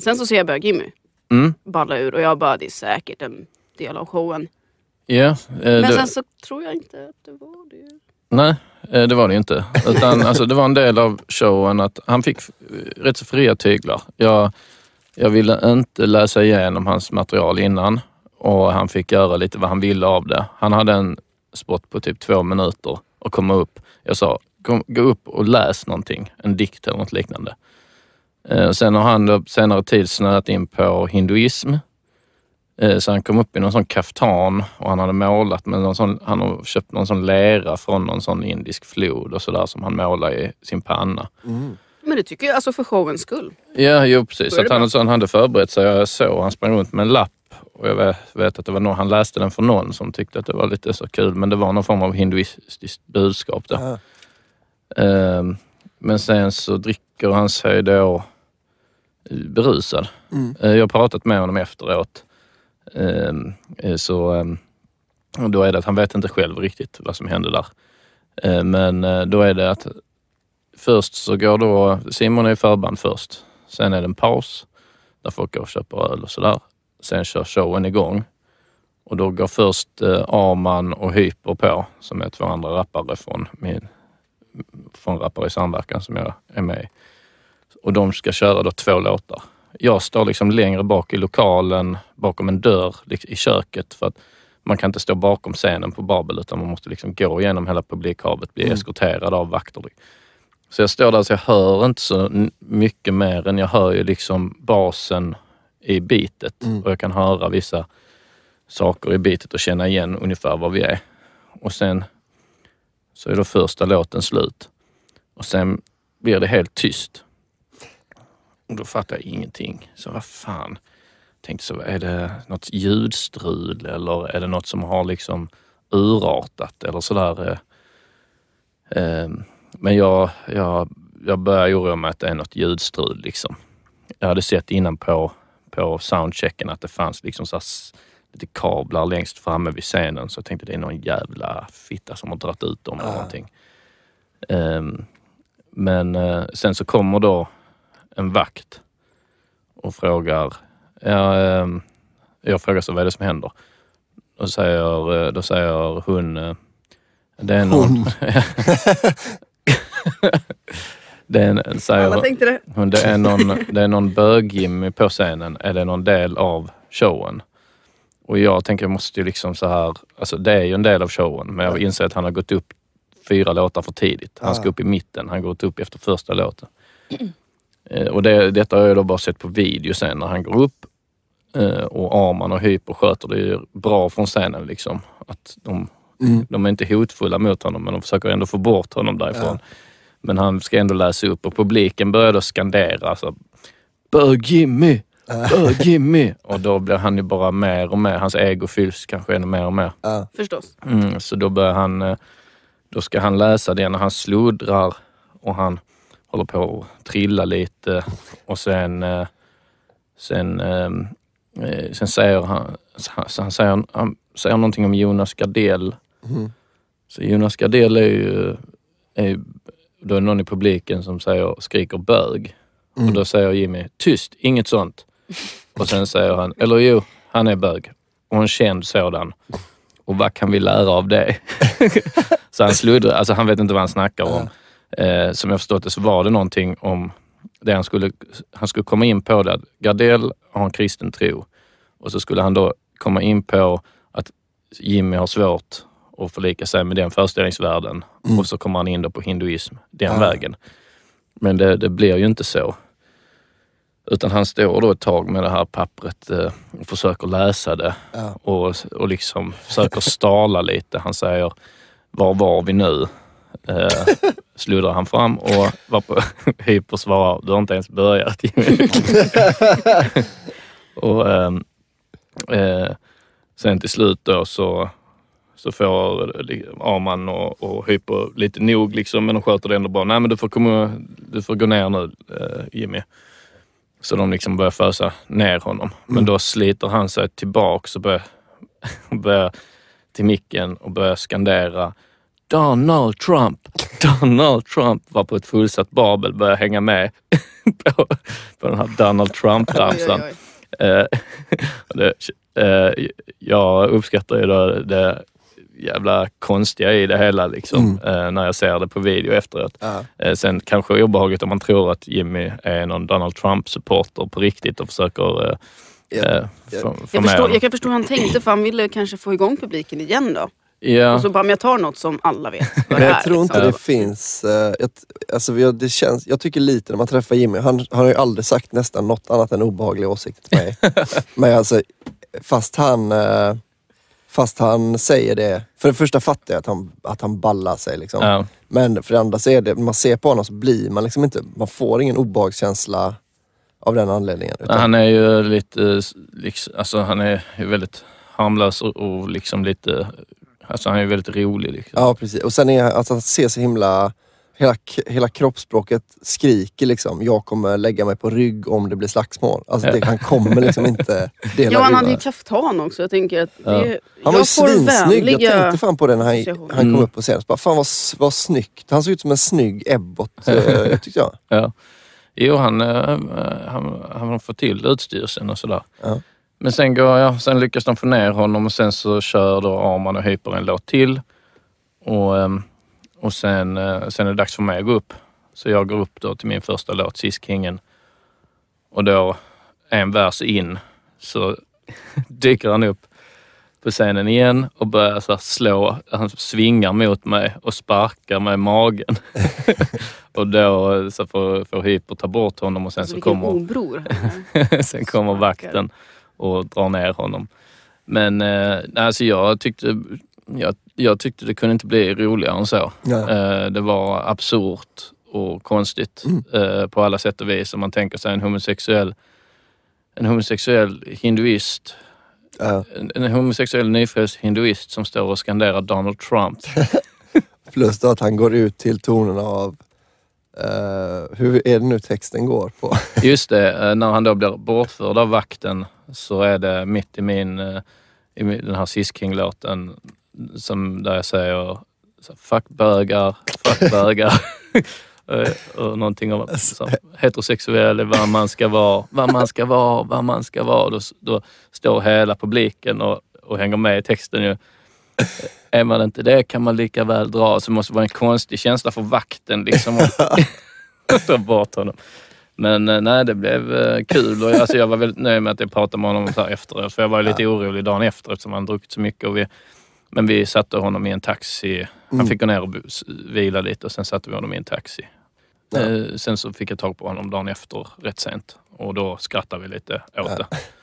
Sen så ser jag bara Jimmy mm. balla ur och jag bara, det är säkert en del av showen. Yeah, Men det... sen så tror jag inte att det var det. Nej, eh, det var det inte. Utan, alltså, det var en del av showen att han fick eh, rätt så fria tyglar. Jag, jag ville inte läsa igenom hans material innan och han fick göra lite vad han ville av det. Han hade en spot på typ två minuter och komma upp. Jag sa, gå upp och läs någonting, en dikt eller något liknande. Eh, sen har han då senare tid snöat in på hinduism. Eh, så han kom upp i någon sån kaftan och han hade målat med någon sån, han har köpt någon sån lera från någon sån indisk flod och sådär som han målar i sin panna. Mm. Men det tycker jag, alltså för showens skull. Ja, jo precis. Att han, så han hade förberett sig och jag såg, han sprang runt med en lapp och jag vet att det var någon, han läste den för någon som tyckte att det var lite så kul, men det var någon form av hinduistiskt budskap då. Mm. Men sen så dricker han sig då berusad. Mm. Eh, jag har pratat med honom efteråt. Ehm, eh, så ehm, då är det att han vet inte själv riktigt vad som hände där. Eh, men då är det att först så går då Simon i förband först. Sen är det en paus där folk går och köper öl och sådär. Sen kör showen igång och då går först Arman och Hyper på, som är två andra rappare från min från Rappare i samverkan som jag är med i och de ska köra då två låtar. Jag står liksom längre bak i lokalen, bakom en dörr liksom, i köket för att man kan inte stå bakom scenen på Babel utan man måste liksom gå igenom hela publikhavet, bli mm. eskorterad av vakter. Så jag står där så jag hör inte så mycket mer än jag hör ju liksom basen i bitet mm. och jag kan höra vissa saker i bitet och känna igen ungefär var vi är. Och sen så är då första låten slut och sen blir det helt tyst. Och då fattade jag ingenting. Så vad fan. Tänkte så, är det något ljudstrul eller är det något som har liksom urartat eller sådär? Eh, ehm, men jag, jag, jag börjar oroa mig att det är något ljudstrul liksom. Jag hade sett innan på, på soundchecken att det fanns liksom så lite kablar längst framme vid scenen så jag tänkte det är någon jävla fitta som har dragit ut dem eller uh. någonting. Um, men uh, sen så kommer då en vakt och frågar, ehm, jag, frågar så vad är det som händer? Då säger, eh, då säger hon, eh, det är någon... Hon. det är en, säger, Alla tänkte det. Hon, det är någon, det är någon bög på scenen Är det någon del av showen. Och jag tänker, jag måste ju liksom så här, alltså det är ju en del av showen, men jag inser att han har gått upp fyra låtar för tidigt. Han ska upp i mitten, han har gått upp efter första låten. Eh, och det, detta har jag då bara sett på video sen när han går upp eh, och Arman och Hyper sköter det bra från scenen liksom. Att de, mm. de är inte hotfulla mot honom, men de försöker ändå få bort honom därifrån. Ja. Men han ska ändå läsa upp och publiken börjar då skandera alltså, “Bög Jimmy! Bög Jimmy!” och då blir han ju bara mer och mer, hans ego fylls kanske ännu mer och mer. Ja. Förstås. Mm, så då börjar han, eh, då ska han läsa det när han sluddrar och han håller på att trilla lite och sen, eh, sen, eh, eh, sen säger han, han, säger, han säger någonting om Jonas Gardell. Mm. Så Jonas Gardell är ju, är, då är det någon i publiken som säger, skriker bög. Mm. Och då säger Jimmy, tyst, inget sånt. Och sen säger han, eller jo, han är bög. Och en känd sådan. Och vad kan vi lära av det? så han sluddrar, alltså han vet inte vad han snackar om. Eh, som jag förstått det så var det någonting om det han skulle, han skulle komma in på, där Gardell har en kristen tro och så skulle han då komma in på att Jimmy har svårt att förlika sig med den föreställningsvärlden mm. och så kommer han in då på hinduism den ah. vägen. Men det, det blir ju inte så. Utan han står då ett tag med det här pappret eh, och försöker läsa det ja. och, och liksom försöker stala lite. Han säger, var var vi nu? eh, sluddrar han fram och var på Hyper svarar, du har inte ens börjat Jimmy. och, eh, eh, sen till slut då så, så får Arman och, och Hyper lite nog liksom, men de sköter det ändå bra. Nej men du får, komma, du får gå ner nu eh, Jimmy. Så de liksom börjar fösa ner honom. Men mm. då sliter han sig tillbaks och börjar, börjar till micken och börjar skandera Donald Trump. Donald Trump var på ett fullsatt Babel, började hänga med på, på den här Donald Trump-ramsan. Eh, eh, jag uppskattar ju då det jävla konstiga i det hela liksom, mm. Eh, när jag ser det på video efteråt. Uh. sen kanske obehagligt om man tror att Jimmy är någon Donald Trump-supporter på riktigt och försöker Yeah. Yeah. jag, förstår, jag, kan förstå hur han tänkte för han ville kanske få igång publiken igen då. Ja. Och så bara, om jag tar något som alla vet vad det är. jag tror inte liksom. det finns... Eh, alltså, jag, alltså, det känns, jag tycker lite när man träffar Jimmy, han, han har ju aldrig sagt nästan något annat än obehagliga åsikter till mig. Men alltså, fast han... Eh, fast han säger det. För det första fattar jag att han, att han ballar sig. Liksom. Ja. Men för det andra så är det, man ser på honom så blir man liksom inte, man får ingen obehagskänsla av den anledningen. Utan... Han är ju lite, eh, liksom, alltså han är väldigt harmlös och, och liksom lite Alltså han är väldigt rolig. Liksom. Ja, precis. Och sen är alltså, att alltså, han ser så himla... Hela, hela kroppsspråket skriker liksom, jag kommer lägga mig på rygg om det blir slagsmål. Alltså, det, han kommer liksom inte dela Ja, han hade ju kaftan också. Jag tänker att det, Han var ju svinsnygg. Jag tänkte fan på det när han, han kom mm. upp på scenen. fan vad, vad snyggt. Han såg ut som en snygg Ebbot, eh, tyckte jag. Ja. Jo, han, eh, eh, han, han, han får till utstyrseln och sådär. Ja. Men sen, går, ja, sen lyckas de få ner honom och sen så kör då Arman och Hyper en låt till. Och, ehm, och sen, eh, sen är det dags för mig att gå upp. Så jag går upp då till min första låt, Siskingen. Och då en vers in så dyker han upp på scenen igen och börjar så slå. Han svingar mot mig och sparkar mig i magen. och då eh, så får, får Hyper ta bort honom och sen alltså, så kommer... Vilken bror. sen kommer vakten och drar ner honom. Men eh, alltså jag tyckte, jag, jag, tyckte det kunde inte bli roligare än så. Eh, det var absurt och konstigt mm. eh, på alla sätt och vis. Om man tänker sig en homosexuell, en homosexuell hinduist ja. en, en homosexuell nyfrälst hinduist som står och skanderar Donald Trump. Plus då att han går ut till tonerna av Uh, hur är det nu texten går på? Just det, eh, när han då blir bortförd av vakten så är det mitt i min, eh, i den här king låten där jag säger fuck bögar, fuck bögar. Eh, och någonting om alltså, så, heterosexuell, vad man ska vara, vad man ska vara, vad man ska vara. Då, då står hela publiken och, och hänger med i texten ju. Eh, är man inte det kan man lika väl dra. Så det måste vara en konstig känsla för vakten liksom. Att ta bort honom. Men eh, nej, det blev eh, kul och alltså, jag var väldigt nöjd med att jag pratade med honom så här efteråt. För jag var lite orolig dagen efter eftersom han druckit så mycket. Och vi, men vi satte honom i en taxi. Han mm. fick gå ner och vila lite och sen satte vi honom i en taxi. Ja. Eh, sen så fick jag tag på honom dagen efter, rätt sent. Och då skrattade vi lite åt ja. det.